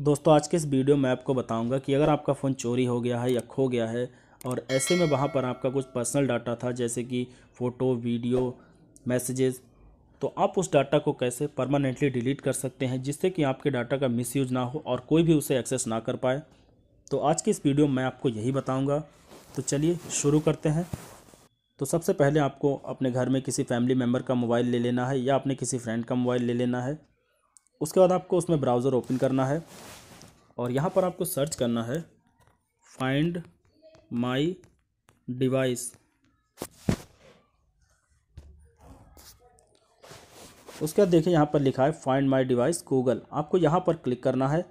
दोस्तों आज के इस वीडियो में आपको बताऊंगा कि अगर आपका फ़ोन चोरी हो गया है या खो गया है और ऐसे में वहाँ पर आपका कुछ पर्सनल डाटा था जैसे कि फ़ोटो वीडियो मैसेजेस तो आप उस डाटा को कैसे परमानेंटली डिलीट कर सकते हैं जिससे कि आपके डाटा का मिसयूज ना हो और कोई भी उसे एक्सेस ना कर पाए तो आज की इस वीडियो में आपको यही बताऊँगा तो चलिए शुरू करते हैं तो सबसे पहले आपको अपने घर में किसी फैमिली मेम्बर का मोबाइल ले लेना है या अपने किसी फ्रेंड का मोबाइल ले लेना है उसके बाद आपको उसमें ब्राउज़र ओपन करना है और यहाँ पर आपको सर्च करना है फाइंड माई डिवाइस उसके बाद देखिए यहाँ पर लिखा है फाइंड माई डिवाइस गूगल आपको यहाँ पर क्लिक करना है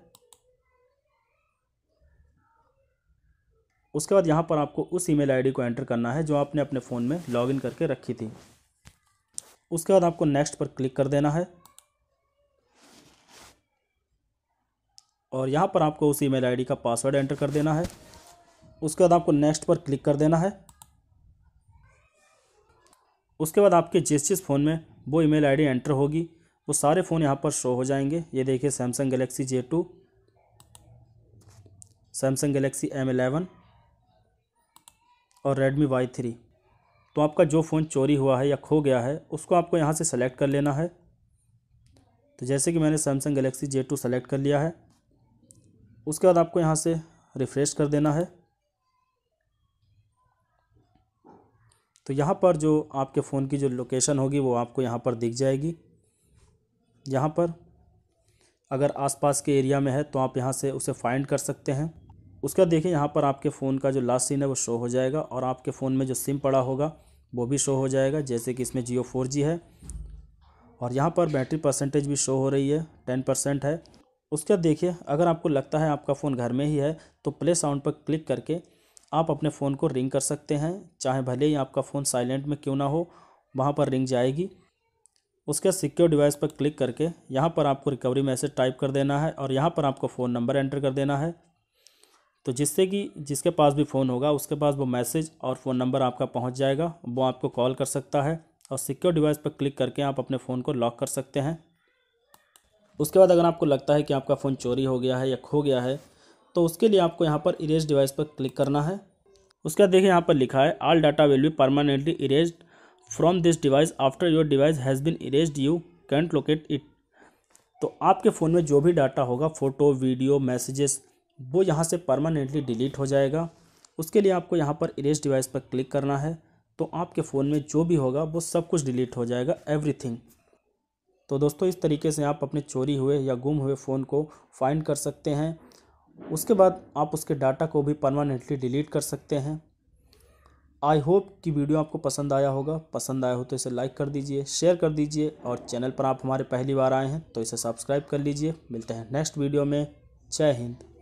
उसके बाद यहाँ पर आपको उस ईमेल आईडी को एंटर करना है जो आपने अपने फ़ोन में लॉगिन करके रखी थी उसके बाद आपको नेक्स्ट पर क्लिक कर देना है और यहाँ पर आपको उस ईमेल आईडी का पासवर्ड एंटर कर देना है उसके बाद आपको नेक्स्ट पर क्लिक कर देना है उसके बाद आपके जिस जिस फ़ोन में वो ईमेल आईडी एंटर होगी वो सारे फ़ोन यहाँ पर शो हो जाएंगे ये देखिए Samsung Galaxy J two Samsung Galaxy M eleven और रेडमी वाई थ्री तो आपका जो फ़ोन चोरी हुआ है या खो गया है उसको आपको यहाँ से सेलेक्ट कर लेना है तो जैसे कि मैंने Samsung Galaxy J two select कर लिया है उसके बाद आपको यहाँ से रिफ़्रेश कर देना है तो यहाँ पर जो आपके फ़ोन की जो लोकेशन होगी वो आपको यहाँ पर दिख जाएगी यहाँ पर अगर आसपास के एरिया में है तो आप यहाँ से उसे फाइंड कर सकते हैं उसके बाद देखिए यहाँ पर आपके फ़ोन का जो लास्ट सीन है वो शो हो जाएगा और आपके फ़ोन में जो सिम पड़ा होगा वो भी शो हो जाएगा जैसे कि इसमें जियो फोर जी है और यहाँ पर बैटरी परसेंटेज भी शो हो रही है टेन परसेंट है उसके बाद देखिए अगर आपको लगता है आपका फ़ोन घर में ही है तो प्ले साउंड पर क्लिक करके आप अपने फ़ोन को रिंग कर सकते हैं चाहे भले ही आपका फ़ोन साइलेंट में क्यों ना हो वहाँ पर रिंग जाएगी उसके बाद सिक्योर डिवाइस पर क्लिक करके यहाँ पर आपको रिकवरी मैसेज टाइप कर देना है और यहाँ पर आपको फ़ोन नंबर एंटर कर देना है तो जिससे कि जिसके पास भी फ़ोन होगा उसके पास वो मैसेज और फ़ोन नंबर आपका पहुँच जाएगा वो आपको कॉल कर सकता है और सिक्योर डिवाइस पर क्लिक करके आप अपने फ़ोन को लॉक कर सकते हैं उसके बाद अगर आपको लगता है कि आपका फ़ोन चोरी हो गया है या खो गया है तो उसके लिए आपको यहाँ पर इरेज डिवाइस पर क्लिक करना है उसके बाद देखिए यहाँ पर लिखा है all data will be permanently erase from this device after your device has been erase you can't locate it तो आपके फ़ोन में जो भी डाटा होगा फ़ोटो वीडियो मैसेजेस वो यहाँ से परमानेंटली डिलीट हो जाएगा उसके लिए आपको यहाँ पर इरेज डिवाइस पर क्लिक करना है तो आपके फ़ोन में जो भी होगा वो सब कुछ डिलीट हो जाएगा एवरीथिंग तो दोस्तों इस तरीके से आप अपने चोरी हुए या गुम हुए फ़ोन को फाइंड कर सकते हैं उसके बाद आप उसके डाटा को भी परमानेंटली डिलीट कर सकते हैं आई होप कि वीडियो आपको पसंद आया होगा पसंद आया हो तो इसे लाइक कर दीजिए शेयर कर दीजिए और चैनल पर आप हमारे पहली बार आए हैं तो इसे सब्सक्राइब कर लीजिए मिलते हैं नेक्स्ट वीडियो में जय हिंद